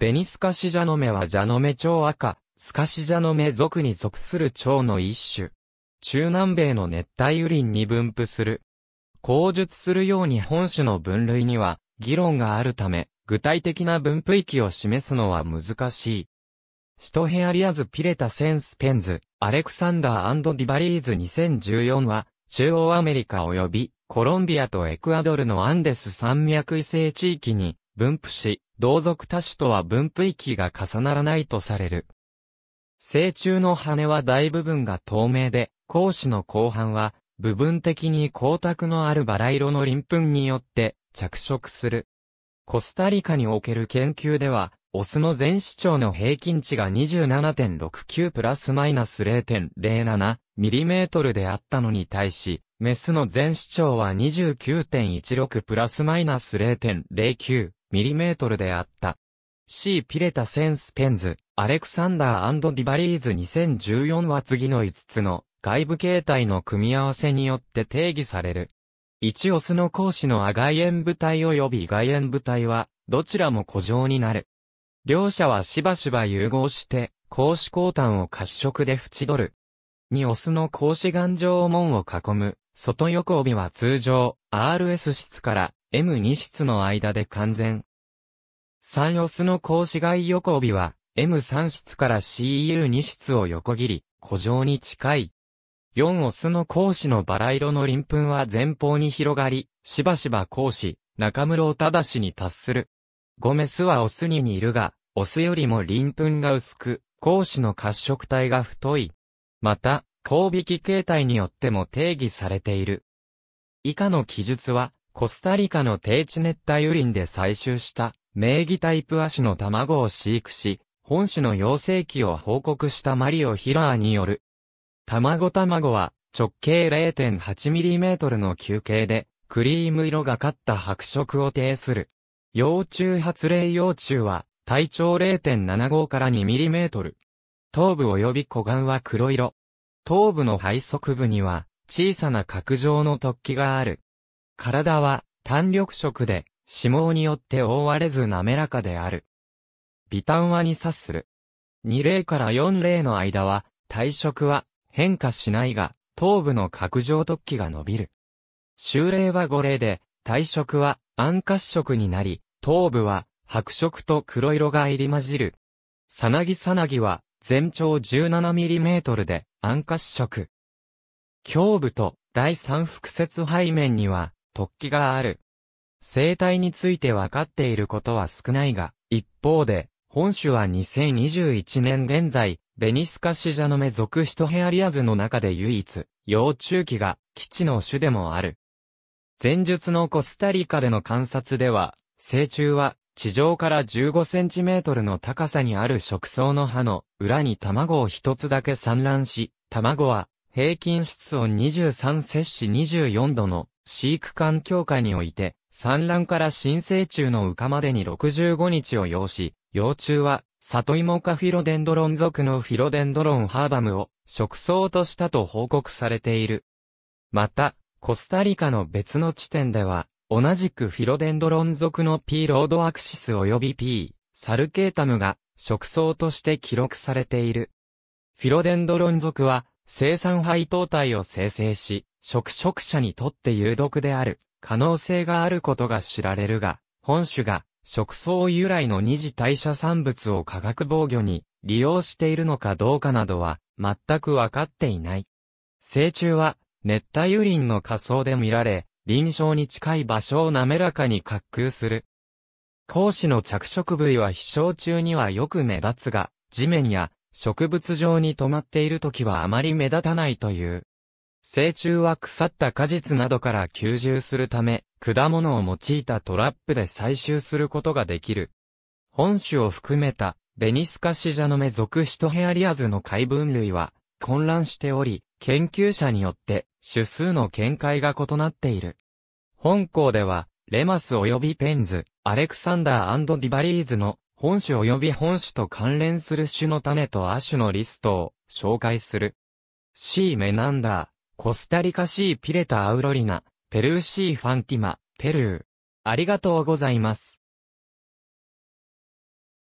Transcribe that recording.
ベニスカシジャノメはジャノメ蝶赤、スカシジャノメ属に属する蝶の一種。中南米の熱帯雨林に分布する。口述するように本種の分類には議論があるため、具体的な分布域を示すのは難しい。シトヘアリアズ・ピレタ・センス・ペンズ、アレクサンダーディバリーズ2014は、中央アメリカ及びコロンビアとエクアドルのアンデス山脈異性地域に分布し、同族多種とは分布域が重ならないとされる。成虫の羽は大部分が透明で、講師の後半は、部分的に光沢のあるバラ色の鱗粉によって着色する。コスタリカにおける研究では、オスの全視長の平均値が27.69プラスマイナス0.07ミリメートルであったのに対し、メスの全視長は29.16プラスマイナス0.09ミリメートルであった。C. ピレタセンスペンズ、アレクサンダーディバリーズ2014は次の5つの外部形態の組み合わせによって定義される。1オスの講師のア外縁部隊及び外縁部隊は、どちらも古城になる。両者はしばしば融合して、格子交端を褐色で縁取る。2オスの格子頑丈門を囲む、外横帯は通常、RS 室から M2 室の間で完全。3オスの格子外横帯は、M3 室から CEU2 室を横切り、古城に近い。4オスの格子のバラ色の鱗粉は前方に広がり、しばしば格子、中室を正しに達する。5メスはオスに似るが、オスよりも鱗粉が薄く、格子の褐色体が太い。また、交引形態によっても定義されている。以下の記述は、コスタリカの低地熱帯雨林で採集した名義タイプア種の卵を飼育し、本種の養成期を報告したマリオ・ヒラーによる。卵卵は直径 0.8mm の球形で、クリーム色がかった白色を呈する。幼虫発霊幼虫は体長0.75から 2mm。頭部及び股眼は黒色。頭部の背側部には小さな角状の突起がある。体は単緑色で、脂毛によって覆われず滑らかである。微炭はに察する。2例から4例の間は、体色は変化しないが、頭部の角上突起が伸びる。修例は5例で、体色は暗褐色になり、頭部は白色と黒色が入り混じる。さなぎさなぎは全長 17mm で暗褐色。胸部と第三腹節背面には突起がある。生態について分かっていることは少ないが、一方で、本種は2021年現在、ベニスカシジャノメ属ヒトヘアリアズの中で唯一、幼虫期が基地の種でもある。前述のコスタリカでの観察では、成虫は地上から15センチメートルの高さにある食草の葉の裏に卵を一つだけ産卵し、卵は平均室温23摂氏24度の飼育環境下において、産卵から新生虫の羽化までに65日を要し、幼虫は、里芋かフィロデンドロン属のフィロデンドロンハーバムを食草としたと報告されている。また、コスタリカの別の地点では、同じくフィロデンドロン属の P ロードアクシス及び P サルケータムが食草として記録されている。フィロデンドロン属は生産配当体を生成し、食食者にとって有毒である可能性があることが知られるが、本種が食草由来の二次代謝産物を化学防御に利用しているのかどうかなどは全くわかっていない。成虫は熱帯雨林の仮想で見られ、臨床に近い場所を滑らかに滑空する。講師の着色部位は飛翔中にはよく目立つが、地面や植物上に止まっている時はあまり目立たないという。成虫は腐った果実などから吸収するため、果物を用いたトラップで採集することができる。本種を含めた、ベニスカシジャノメ属ヒトヘアリアズの解分類は、混乱しており、研究者によって、種数の見解が異なっている。本校では、レマス及びペンズ、アレクサンダーディバリーズの本種及び本種と関連する種の種と亜種のリストを紹介する。C メナンダー、コスタリカ C ピレタアウロリナ、ペルー C ファンティマ、ペルー。ありがとうございます。